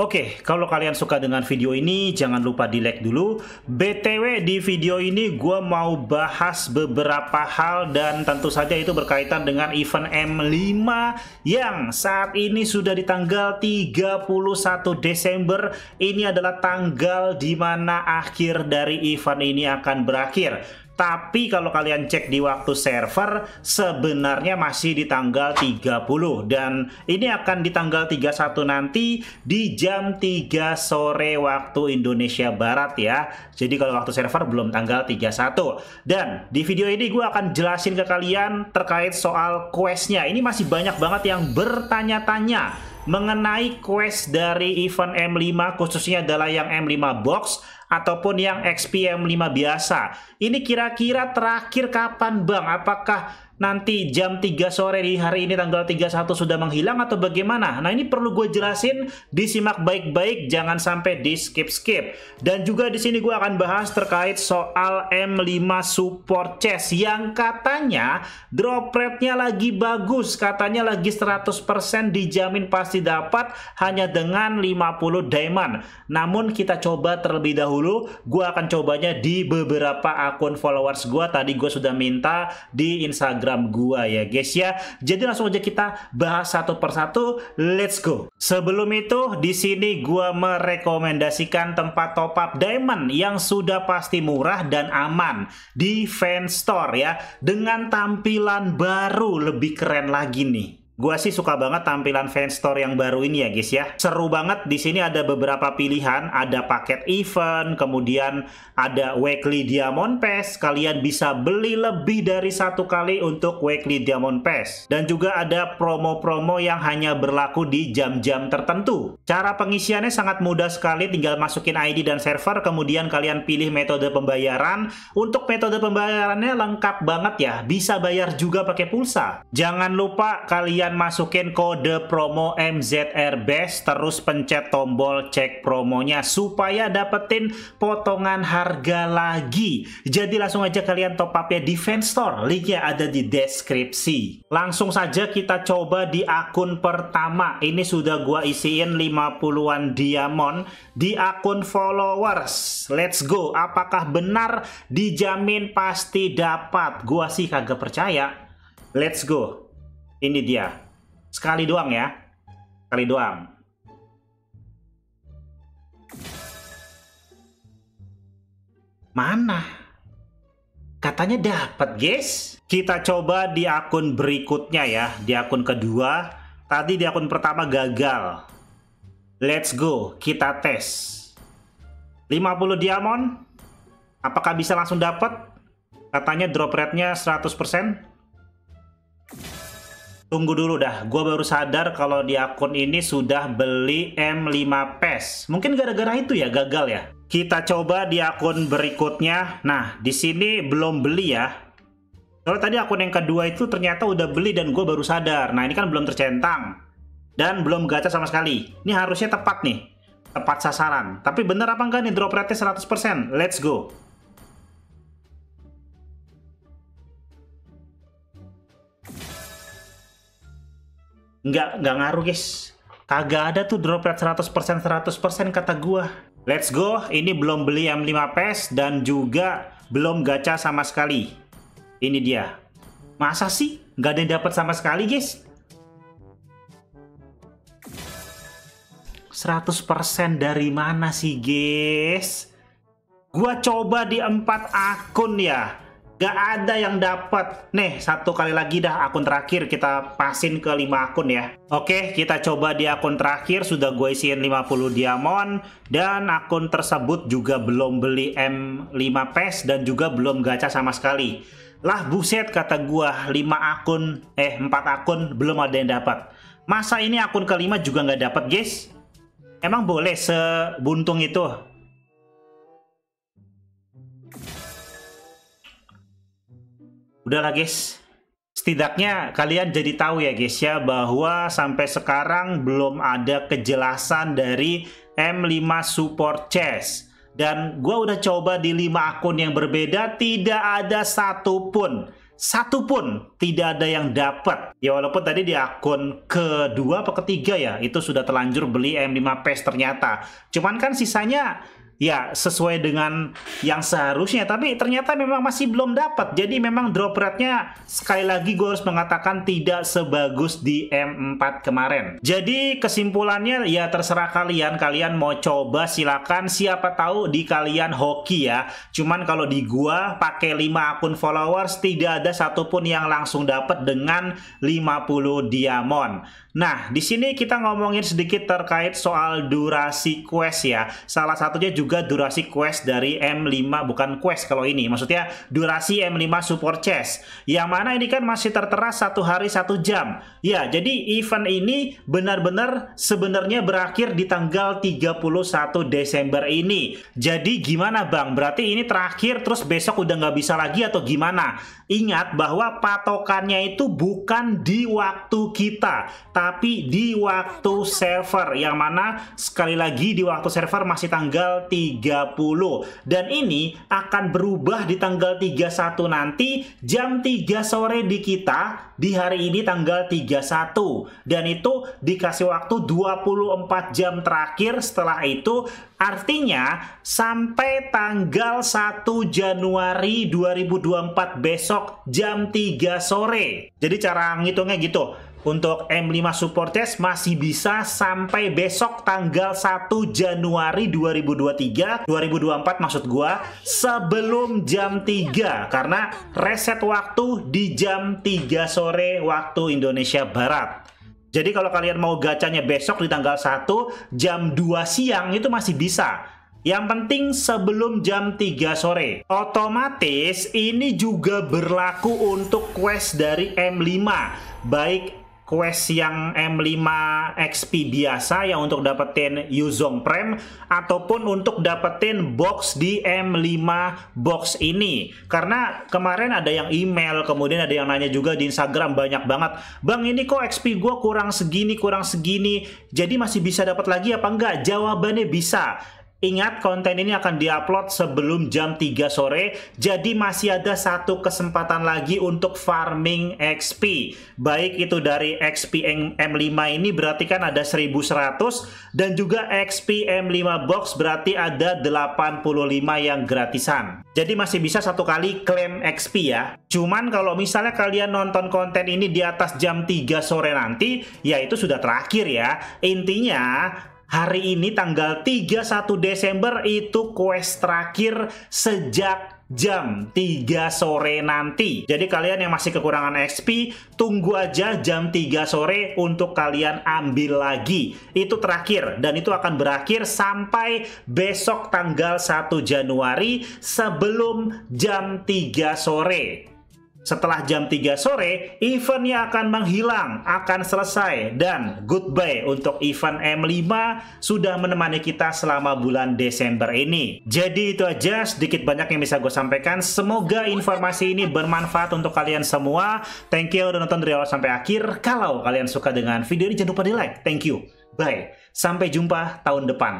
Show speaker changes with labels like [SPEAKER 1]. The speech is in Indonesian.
[SPEAKER 1] Oke, okay, kalau kalian suka dengan video ini, jangan lupa di like dulu. BTW, di video ini gue mau bahas beberapa hal dan tentu saja itu berkaitan dengan event M5 yang saat ini sudah di tanggal 31 Desember. Ini adalah tanggal di mana akhir dari event ini akan berakhir. Tapi kalau kalian cek di waktu server sebenarnya masih di tanggal 30 dan ini akan di tanggal 31 nanti di jam 3 sore waktu Indonesia Barat ya. Jadi kalau waktu server belum tanggal 31. Dan di video ini gue akan jelasin ke kalian terkait soal questnya. Ini masih banyak banget yang bertanya-tanya mengenai quest dari event M5 khususnya adalah yang M5 box ataupun yang XPM 5 biasa. Ini kira-kira terakhir kapan Bang? Apakah nanti jam 3 sore di hari ini tanggal 31 sudah menghilang atau bagaimana? Nah ini perlu gue jelasin, disimak baik-baik, jangan sampai di skip-skip. Dan juga di sini gue akan bahas terkait soal M5 support chess yang katanya drop rate-nya lagi bagus, katanya lagi 100% dijamin pasti dapat hanya dengan 50 diamond. Namun kita coba terlebih dahulu, gue akan cobanya di beberapa akun followers gue. Tadi gue sudah minta di Instagram Instagram gua ya guys ya. Jadi langsung aja kita bahas satu persatu. Let's go. Sebelum itu di sini gua merekomendasikan tempat top up diamond yang sudah pasti murah dan aman di Fan Store ya dengan tampilan baru lebih keren lagi nih. Gua sih suka banget tampilan fan store yang baru ini ya guys ya. Seru banget di sini ada beberapa pilihan, ada paket event, kemudian ada weekly diamond pass. Kalian bisa beli lebih dari satu kali untuk weekly diamond pass. Dan juga ada promo-promo yang hanya berlaku di jam-jam tertentu. Cara pengisiannya sangat mudah sekali, tinggal masukin ID dan server, kemudian kalian pilih metode pembayaran. Untuk metode pembayarannya lengkap banget ya, bisa bayar juga pakai pulsa. Jangan lupa kalian dan masukin kode promo MZR Best terus pencet tombol cek promonya supaya dapetin potongan harga lagi. Jadi langsung aja kalian top up ya di Store, linknya ada di deskripsi. Langsung saja kita coba di akun pertama. Ini sudah gua isiin 50-an diamond di akun followers. Let's go. Apakah benar dijamin pasti dapat? Gua sih kagak percaya. Let's go. Ini dia. Sekali doang ya. Sekali doang. Mana? Katanya dapat, guys. Kita coba di akun berikutnya ya, di akun kedua. Tadi di akun pertama gagal. Let's go, kita tes. 50 diamond. Apakah bisa langsung dapat? Katanya drop rate-nya 100%. Tunggu dulu dah, gue baru sadar kalau di akun ini sudah beli M5 PES. Mungkin gara-gara itu ya gagal ya. Kita coba di akun berikutnya. Nah, di sini belum beli ya. Kalau tadi akun yang kedua itu ternyata udah beli dan gue baru sadar. Nah, ini kan belum tercentang. Dan belum gacha sama sekali. Ini harusnya tepat nih. Tepat sasaran. Tapi bener apa enggak nih drop rate 100%? Let's go. nggak nggak ngaruh guys kagak ada tuh drop rate 100% 100% kata gua let's go ini belum beli M5 PES dan juga belum gacha sama sekali ini dia masa sih nggak ada yang dapat sama sekali guys 100% dari mana sih guys gua coba di empat akun ya Gak ada yang dapat. Nih, satu kali lagi dah akun terakhir kita pasin ke 5 akun ya. Oke, kita coba di akun terakhir sudah gue isiin 50 diamond dan akun tersebut juga belum beli M5 PES dan juga belum gacha sama sekali. Lah buset kata gue 5 akun eh 4 akun belum ada yang dapat. Masa ini akun kelima juga nggak dapat, guys? Emang boleh sebuntung itu? udahlah guys setidaknya kalian jadi tahu ya guys ya bahwa sampai sekarang belum ada kejelasan dari M5 support chess dan gue udah coba di 5 akun yang berbeda tidak ada satupun satu pun tidak ada yang dapat. Ya walaupun tadi di akun kedua atau ketiga ya itu sudah terlanjur beli M5 PES ternyata. Cuman kan sisanya ya sesuai dengan yang seharusnya tapi ternyata memang masih belum dapat jadi memang drop rate-nya sekali lagi gue harus mengatakan tidak sebagus di M4 kemarin jadi kesimpulannya ya terserah kalian kalian mau coba silakan siapa tahu di kalian hoki ya cuman kalau di gua pakai 5 akun followers tidak ada satupun yang langsung dapat dengan 50 diamond nah di sini kita ngomongin sedikit terkait soal durasi quest ya salah satunya juga juga durasi quest dari M5 bukan quest kalau ini maksudnya durasi M5 support chest yang mana ini kan masih tertera satu hari satu jam ya jadi event ini benar-benar sebenarnya berakhir di tanggal 31 Desember ini jadi gimana Bang berarti ini terakhir terus besok udah nggak bisa lagi atau gimana ingat bahwa patokannya itu bukan di waktu kita tapi di waktu server yang mana sekali lagi di waktu server masih tanggal 30 dan ini akan berubah di tanggal 31 nanti jam 3 sore di kita di hari ini tanggal 31 dan itu dikasih waktu 24 jam terakhir setelah itu artinya sampai tanggal 1 Januari 2024 besok jam 3 sore jadi cara ngitungnya gitu untuk M5 support test masih bisa sampai besok tanggal 1 Januari 2023 2024 maksud gua sebelum jam 3 karena reset waktu di jam 3 sore waktu Indonesia Barat jadi kalau kalian mau gacanya besok di tanggal 1 jam 2 siang itu masih bisa yang penting sebelum jam 3 sore. Otomatis ini juga berlaku untuk quest dari M5, baik quest yang M5 XP biasa yang untuk dapetin Yuzong Prem ataupun untuk dapetin box di M5 box ini karena kemarin ada yang email kemudian ada yang nanya juga di Instagram banyak banget Bang ini kok XP gue kurang segini kurang segini jadi masih bisa dapat lagi apa enggak jawabannya bisa Ingat konten ini akan diupload sebelum jam 3 sore, jadi masih ada satu kesempatan lagi untuk farming XP. Baik itu dari XP M5 ini berarti kan ada 1100 dan juga XP M5 box berarti ada 85 yang gratisan. Jadi masih bisa satu kali klaim XP ya. Cuman kalau misalnya kalian nonton konten ini di atas jam 3 sore nanti, ya itu sudah terakhir ya. Intinya hari ini tanggal 31 Desember itu quest terakhir sejak jam 3 sore nanti. Jadi kalian yang masih kekurangan XP, tunggu aja jam 3 sore untuk kalian ambil lagi. Itu terakhir dan itu akan berakhir sampai besok tanggal 1 Januari sebelum jam 3 sore. Setelah jam 3 sore, eventnya akan menghilang, akan selesai, dan goodbye untuk event M5 sudah menemani kita selama bulan Desember ini. Jadi itu aja sedikit banyak yang bisa gue sampaikan. Semoga informasi ini bermanfaat untuk kalian semua. Thank you udah nonton dari awal sampai akhir. Kalau kalian suka dengan video ini, jangan lupa di like. Thank you. Bye. Sampai jumpa tahun depan.